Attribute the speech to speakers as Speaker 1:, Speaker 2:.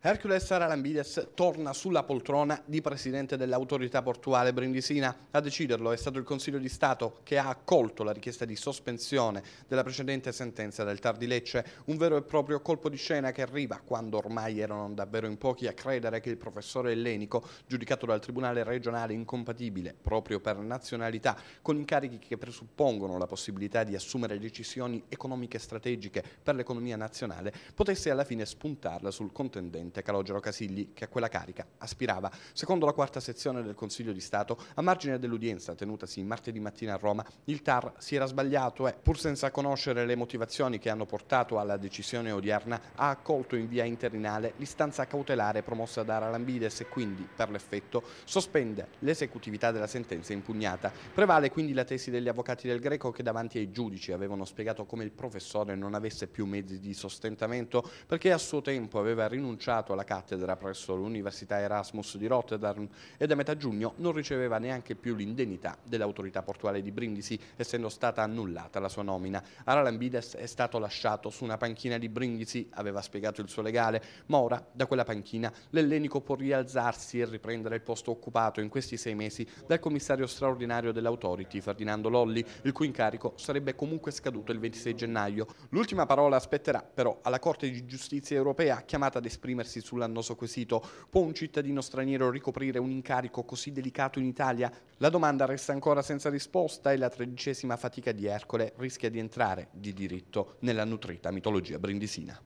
Speaker 1: Hercules Sarambides torna sulla poltrona di presidente dell'autorità portuale brindisina. A deciderlo è stato il Consiglio di Stato che ha accolto la richiesta di sospensione della precedente sentenza del Tar Lecce, un vero e proprio colpo di scena che arriva quando ormai erano davvero in pochi a credere che il professore ellenico, giudicato dal Tribunale regionale incompatibile proprio per nazionalità, con incarichi che presuppongono la possibilità di assumere decisioni economiche strategiche per l'economia nazionale, potesse alla fine spuntarla sul contendente Presidente Calogero Casigli, che a quella carica aspirava. Secondo la quarta sezione del Consiglio di Stato, a margine dell'udienza tenutasi martedì mattina a Roma, il TAR si era sbagliato e, eh, pur senza conoscere le motivazioni che hanno portato alla decisione odierna, ha accolto in via interinale l'istanza cautelare promossa da Aralambides e quindi, per l'effetto, sospende l'esecutività della sentenza impugnata. Prevale quindi la tesi degli avvocati del Greco che davanti ai giudici avevano spiegato come il professore non avesse più mezzi di sostentamento perché a suo tempo aveva rinunciato riportato alla cattedra presso l'Università Erasmus di Rotterdam e da metà giugno non riceveva neanche più l'indennità dell'autorità portuale di Brindisi, essendo stata annullata la sua nomina. Aralambides è stato lasciato su una panchina di Brindisi, aveva spiegato il suo legale, ma ora da quella panchina l'ellenico può rialzarsi e riprendere il posto occupato in questi sei mesi dal commissario straordinario dell'Autority, Ferdinando Lolli, il cui incarico sarebbe comunque scaduto il 26 gennaio. L'ultima parola aspetterà però alla Corte di Giustizia europea chiamata ad esprimersi esprimersi sull'annoso quesito può un cittadino straniero ricoprire un incarico così delicato in Italia? La domanda resta ancora senza risposta e la tredicesima fatica di Ercole rischia di entrare di diritto nella nutrita mitologia brindisina.